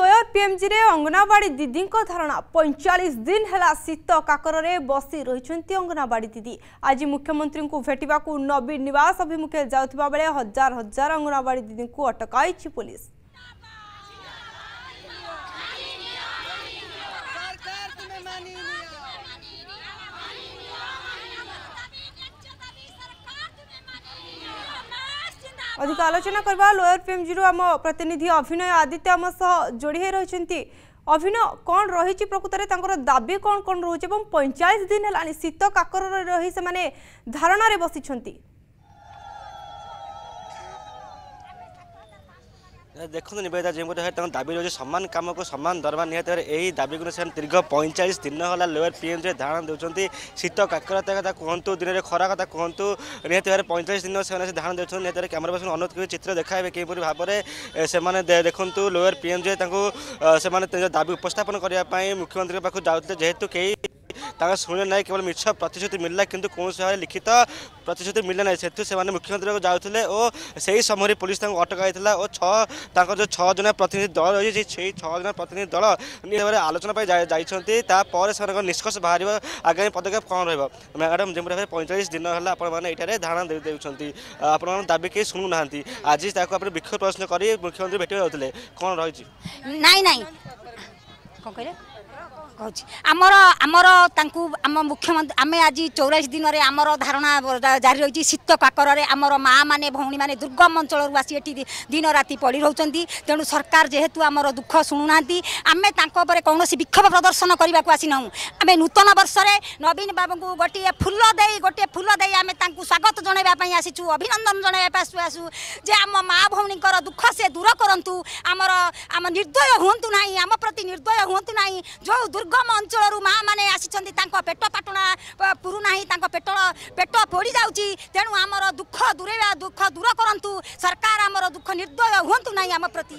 ସ୍ୱୟ ପିଏମ୍ଜିରେ ଅଙ୍ଗନବାଡ଼ି ଦିଦିଙ୍କ ଧାରଣା ପଇଁଚାଳିଶ ଦିନ ହେଲା ଶୀତ କାକରରେ ବସି ରହିଛନ୍ତି ଅଙ୍ଗନବାଡ଼ି ଦିଦି ଆଜି ମୁଖ୍ୟମନ୍ତ୍ରୀଙ୍କୁ ଭେଟିବାକୁ ନବୀନ ନିବାସ ଅଭିମୁଖେ ଯାଉଥିବା ବେଳେ ହଜାର ହଜାର ଅଙ୍ଗନବାଡ଼ି ଦିଦିଙ୍କୁ ଅଟକାଇଛି ପୋଲିସ অধিক আলোচনা করবা লোয়ার পিএমজি আম প্রতিনিধি অভিনয় আদিত্য আম সহ যোড়ি হয়ে রয়েছেন অভিনয় কণ রয়েছে প্রকৃতরে তাঁর দাবি কণ কণ রয়েছে এবং পঁয়চাশ দিন হল শীত কাকরের রয়ে সে ধারণার বসিছেন দেখুন নিবেদিতা জী তাঁর দাবি রয়েছে সমান কামকু সমান দরমা নিহত এই দাবিকে সে দীর্ঘ পঁয়চাশ দিন হল লোয়ার পিএমসিরে ধারণা দেছেন শীত কাকরতা কথা কুহতু দিনের খরা কথা কুহতু নিহত ভাবে পঁয়চাশ দিন সে ধারণা দেছেন নিহত ক্যামেরা পার্সন অনুরোধ করি চিত্র দেখাবে কিপরি ভাবে সে দেখুন লোয়ার পিএমসিরে তাঁর সে দাবি উপস্থাপন করা মুখ্যমন্ত্রী পাখ যাওয়া যেহেতু কেউ ତାଙ୍କ ଶୁଣିଲେ ନାହିଁ କେବଳ ମିଛ ପ୍ରତିଶ୍ରୁତି ମିଳିଲା କିନ୍ତୁ କୌଣସି ଭାବରେ ଲିଖିତ ପ୍ରତିଶ୍ରୁତି ମିଳିଲା ନାହିଁ ସେଥିରୁ ସେମାନେ ମୁଖ୍ୟମନ୍ତ୍ରୀଙ୍କୁ ଯାଉଥିଲେ ଓ ସେହି ସମୟରେ ପୋଲିସ ତାଙ୍କୁ ଅଟକାଇଥିଲା ଓ ଛଅ ତାଙ୍କର ଯେଉଁ ଛଅ ଜଣ ପ୍ରତିନିଧି ଦଳ ରହିଛି ସେହି ଛଅ ଜଣ ପ୍ରତିନିଧି ଦଳ ଭାବରେ ଆଲୋଚନା ପାଇଁ ଯାଇଛନ୍ତି ତାପରେ ସେମାନଙ୍କ ନିଷ୍କର୍ଷ ବାହାରିବ ଆଗାମୀ ପଦକ୍ଷେପ କ'ଣ ରହିବ ମ୍ୟାଡ଼ାମ୍ ଯେମିତି ଭାବେ ପଇଁଚାଳିଶ ଦିନ ହେଲା ଆପଣମାନେ ଏଠାରେ ଧାରଣା ଦେଉଛନ୍ତି ଆପଣମାନଙ୍କ ଦାବି କେହି ଶୁଣୁନାହାନ୍ତି ଆଜି ତାକୁ ଆପଣ ବିକ୍ଷୋଭ ପ୍ରଦର୍ଶନ କରି ମୁଖ୍ୟମନ୍ତ୍ରୀ ଭେଟିବାକୁ ଯାଉଥିଲେ କ'ଣ ରହିଛି ନାଇଁ ନାଇଁ କ'ଣ କହିଲେ ହେଉଛି ଆମର ଆମର ତାଙ୍କୁ ଆମ ମୁଖ୍ୟମନ୍ତ୍ରୀ ଆମେ ଆଜି ଚଉରାଳିଶ ଦିନରେ ଆମର ଧାରଣା ଜାରି ରହିଛି ଶୀତ କାକରରେ ଆମର ମାଆମାନେ ଭଉଣୀମାନେ ଦୁର୍ଗମ ଅଞ୍ଚଳରୁ ଆସି ଏଠି ଦିନ ରାତି ପଡ଼ି ରହୁଛନ୍ତି ତେଣୁ ସରକାର ଯେହେତୁ ଆମର ଦୁଃଖ ଶୁଣୁନାହାନ୍ତି ଆମେ ତାଙ୍କ ଉପରେ କୌଣସି ବିକ୍ଷୋଭ ପ୍ରଦର୍ଶନ କରିବାକୁ ଆସିନାହୁଁ ଆମେ ନୂତନ ବର୍ଷରେ ନବୀନ ବାବୁଙ୍କୁ ଗୋଟିଏ ଫୁଲ ଦେଇ ଗୋଟିଏ ଫୁଲ ଦେଇ ଆମେ ତାଙ୍କୁ ସ୍ୱାଗତ ଜଣାଇବା ପାଇଁ ଆସିଛୁ ଅଭିନନ୍ଦନ ଜଣାଇବା ପାଇଁ ଆସୁ ଯେ ଆମ ମା ଭଉଣୀଙ୍କର ଦୁଃଖ ସେ ଦୂର କରନ୍ତୁ ଆମର ଆମ ନିର୍ଦ୍ଦୟ ହୁଅନ୍ତୁ ନାହିଁ ଆମ ପ୍ରତି ନିର୍ଦ୍ଦୟ ହୁଅନ୍ତୁ ନାହିଁ ଯେଉଁ ଦୁର୍ଗ দুর্গম অঞ্চল মা মানে আসি পেট পাটনা পুরু না পেট পেট পোড়ি যাচ্ছি তেমন আমার দুঃখ দূরে দুঃখ দূর করতু সরকার আমার দুঃখ নির্দয় হুঁত না আমার প্রতি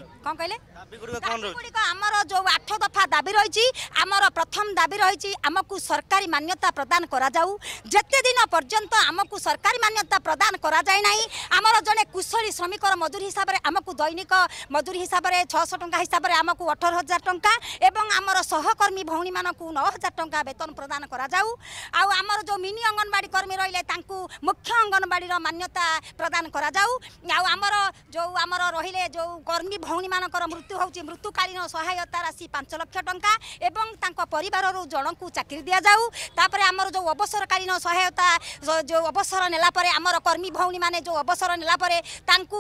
কে আমার যে আঠ দফা দাবি রয়েছে আমার প্রথম দাবি রয়েছে আমি সরকারি মান্যতা প্রদান করা যাও যেতদিন পর্যন্ত আমি সরকারি মান্যতা প্রদান করা যায় না আমার জনে কুশলী শ্রমিকর মজুরি হিসাবে আমি দৈনিক মজুরি হিসাবে ছশো টাকা হিসাবে আমি অঠর হাজার টাকা এবং আমার সহকর্মী ভ ভৌণীমানঙ্কু নয় হাজার টঙ্কা বেতন প্রদান করা যাও আউ আমার যে মিনি অঙ্গনবাড়ি কর্মী রহলে তাঁকু মুখ্য অঙ্গনবাড়ির মান্যতা প্রদান করা যাও আউ আমার যে আমার রহলে যে কর্মী ভৌণীমানকর মৃত্যু হচ্ছে মৃত্যুকালীন সহায়তা রাশি পাঁচ লক্ষ টঙ্কা এবং তাঁক পরিবার জনকু চাকরি দিয়া যাও তাপরে আমার যে অবসরকালীন সহায়তা যে অবসর নেলা পরে আমার কর্মী ভৌণী মানে যে অবসর নেলা পরে তাঁকু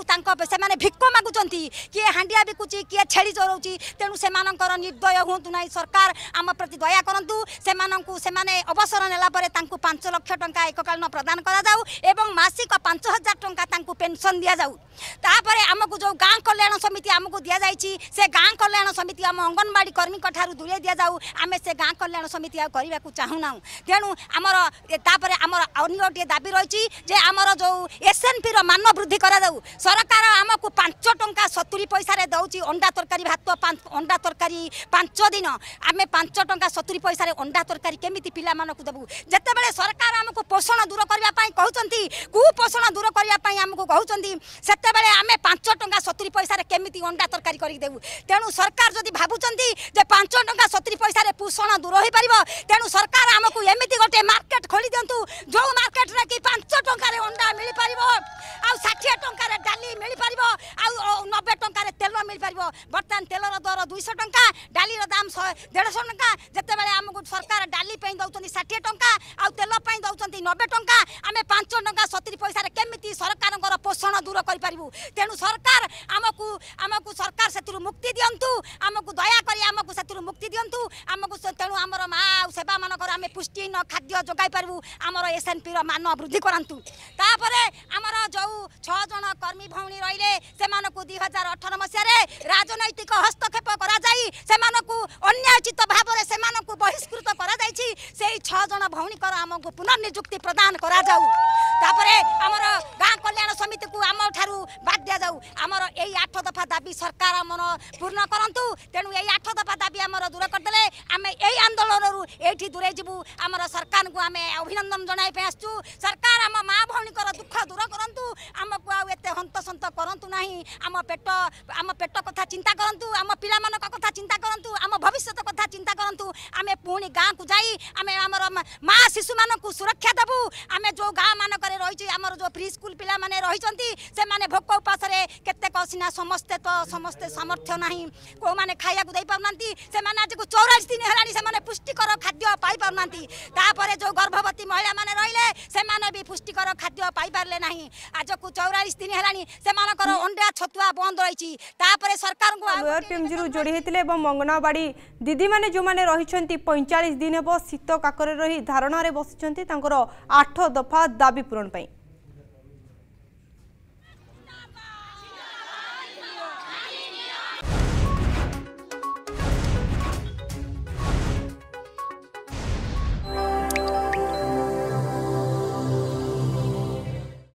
সে ভিক মাগু ହେଉଛନ୍ତି କିଏ ହାଣ୍ଡିଆ ବିକୁଛି କିଏ ଛେଳି ଚରଉଛି ତେଣୁ ସେମାନଙ୍କର ନିର୍ଦ୍ଦୟ ହୁଅନ୍ତୁ ନାହିଁ ସରକାର ଆମ ପ୍ରତି ଦୟା କରନ୍ତୁ ସେମାନଙ୍କୁ ସେମାନେ ଅବସର ନେଲା ପରେ ତାଙ୍କୁ ପାଞ୍ଚ ଲକ୍ଷ ଟଙ୍କା ଏକକାଳୀନ ପ୍ରଦାନ କରାଯାଉ ଏବଂ ମାସିକ ପାଞ୍ଚ ହଜାର ଟଙ୍କା ତାଙ୍କୁ ପେନ୍ସନ୍ ଦିଆଯାଉ ତାପରେ ଆମକୁ ଯେଉଁ ଗାଁ କଲ୍ୟାଣ ସମିତି ଆମକୁ ଦିଆଯାଇଛି ସେ ଗାଁ କଲ୍ୟାଣ ସମିତି ଆମ ଅଙ୍ଗନବାଡ଼ି କର୍ମୀଙ୍କ ଠାରୁ ଦୂରେଇ ଦିଆଯାଉ ଆମେ ସେ ଗାଁ କଲ୍ୟାଣ ସମିତି ଆଉ କରିବାକୁ ଚାହୁଁନାହୁଁ ତେଣୁ ଆମର ତାପରେ ଆମର ଅନ୍ୟ ଗୋଟିଏ ଦାବି ରହିଛି ଯେ ଆମର ଯେଉଁ ଏସ୍ଏନ୍ପିର ମାନ ବୃଦ୍ଧି କରାଯାଉ ସରକାର ଆମକୁ ପାଞ୍ଚ ଟଙ୍କା ଅଣ୍ଡା ସତୁରି ପଇସାରେ ଦେଉଛି ଅଣ୍ଡା ତରକାରୀ ଭାତ ଅଣ୍ଡା ତରକାରୀ ପାଞ୍ଚ ଦିନ ଆମେ ପାଞ୍ଚ ଟଙ୍କା ସତୁରି ପଇସାରେ ଅଣ୍ଡା ତରକାରୀ କେମିତି ପିଲାମାନଙ୍କୁ ଦେବୁ ଯେତେବେଳେ ସରକାର ଆମକୁ ପୋଷଣ ଦୂର କରିବା ପାଇଁ କହୁଛନ୍ତି କୁପୋଷଣ ଦୂର କରିବା ପାଇଁ ଆମକୁ କହୁଛନ୍ତି ସେତେବେଳେ ଆମେ ପାଞ୍ଚ ଟଙ୍କା ସତୁରି ପଇସାରେ କେମିତି ଅଣ୍ଡା ତରକାରୀ କରିକି ଦେବୁ ତେଣୁ ସରକାର ଯଦି ଭାବୁଛନ୍ତି ଯେ ପାଞ୍ଚ ଟଙ୍କା ସତୁରି ପଇସାରେ ପୋଷଣ ଦୂର ହୋଇପାରିବ ତେଣୁ ସରକାର ଆମକୁ ଏମିତି ଗୋଟିଏ ମାର୍କେଟ ଖୋଲି ଦିଅନ୍ତୁ ଯେଉଁ ମାର୍କେଟରେ କି ପାଞ୍ଚ ଡାଲି ପାଇଁ ଦେଉଛନ୍ତି ଷାଠିଏ ଟଙ୍କା ଆଉ ତେଲ ପାଇଁ ଦେଉଛନ୍ତି ନବେ ଟଙ୍କା ଆମେ ପାଞ୍ଚ ଟଙ୍କା ସତୁରି ପଇସାରେ କେମିତି ସରକାରଙ୍କର ପୋଷଣ ଦୂର କରିପାରିବୁ ତେଣୁ ସରକାର ଆମକୁ ଆମକୁ ସରକାର ସେଥିରୁ ମୁକ୍ତି ଦିଅନ୍ତୁ ଆମକୁ ଦୟାକରି ଆମକୁ ସେଥିରୁ ମୁକ୍ତି ଦିଅନ୍ତୁ ଆମକୁ ତେଣୁ ଆମର ମା ଆଉ ସେବାମାନଙ୍କର ଆମେ ପୁଷ୍ଟିହୀନ ଖାଦ୍ୟ ଯୋଗାଇ ପାରିବୁ ଆମର ଏସ୍ଏନ୍ପିର ମାନ ବୃଦ୍ଧି କରନ୍ତୁ ତାପରେ ଆମର ଯେଉଁ ଛଅ ଜଣ କର୍ମୀ ଭଉଣୀ ରହିଲେ ସେମାନଙ୍କୁ ଦୁଇ ହଜାର ଅଠର ମସିହାରେ ରାଜନୈତିକ ହସ୍ତକ୍ଷେପ କରାଯାଇ ସେମାନଙ୍କୁ ଅନ୍ୟାୟୋଚିତ ଭାବରେ ସେମାନେ ଆମକୁ ବହିଷ୍କୃତ କରାଯାଇଛି ସେଇ ଛଅ ଜଣ ଭଉଣୀଙ୍କର ଆମକୁ ପୁନଃନିଯୁକ୍ତି ପ୍ରଦାନ କରାଯାଉ ତାପରେ ଆମର ଗାଁ କଲ୍ୟାଣ ସମିତିକୁ ଆମଠାରୁ ବାଦ ଦିଆଯାଉ ଆମର ଏଇ ଆଠ ଦଫା ଦାବି ସରକାର ଆମର ପୂର୍ଣ୍ଣ କରନ୍ତୁ ତେଣୁ ଏଇ ଆଠ ଦଫା ଦାବି ଆମର ଦୂର କରିଦେଲେ ଆମେ ଏଇ ଆନ୍ଦୋଳନରୁ ଏଇଠି ଦୂରେଇ ଯିବୁ ଆମର ସରକାରଙ୍କୁ ଆମେ ଅଭିନନ୍ଦନ ଜଣାଇ ପାଇଁ ଆସୁଛୁ ସରକାର ଆମ ମା ଭଉଣୀଙ୍କର ଦୁଃଖ ଦୂର କରନ୍ତୁ ଆମକୁ ଆଉ ଏତେ ହନ୍ତସନ୍ତ କରନ୍ତୁ ନାହିଁ ଆମ ପେଟ ଆମ ପେଟ କଥା ଚିନ୍ତା କରନ୍ତୁ ଆମ ପିଲାମାନଙ୍କ କଥା ଚିନ୍ତା କରନ୍ତୁ ভবিষ্যত কথা চিন্তা করতু আমি পুঁ গাঁকু যাই আমি আমার মা শিশু মানুষ সুরক্ষা দেবু আমি যে গাঁ মানকরে রয়েছে আমার যে প্রি স্কুল পিলা মানে রয়েছেন সে ভোক উপাসরে কেতে সিনা সমস্তে তো সমস্তে সামর্থ্য না কেউ মানে খাইয়া দেইপার না সে আজকে চৌরাশি দিন হল সে পুষ্টিকর খাদ্য পাইপার তাপরে যে গর্ভবতী মহিলা মানে ସେମାନେ ବି ପୁଷ୍ଟିକର ଖାଦ୍ୟ ପାଇପାରିଲେ ନାହିଁ ଆଜକୁ ଚଉରାଳିଶ ଦିନ ହେଲାଣି ସେମାନଙ୍କର ଅଣ୍ଡା ଛତୁଆ ବନ୍ଦ ରହିଛି ତାପରେ ସରକାରଙ୍କୁ କେମଜିରୁ ଯୋଡ଼ି ହେଇଥିଲେ ଏବଂ ଅଙ୍ଗନବାଡ଼ି ଦିଦିମାନେ ଯେଉଁମାନେ ରହିଛନ୍ତି ପଇଁଚାଳିଶ ଦିନ ହେବ ଶୀତ କାକରେ ରହି ଧାରଣାରେ ବସିଛନ୍ତି ତାଙ୍କର ଆଠ ଦଫା ଦାବି ପୂରଣ ପାଇଁ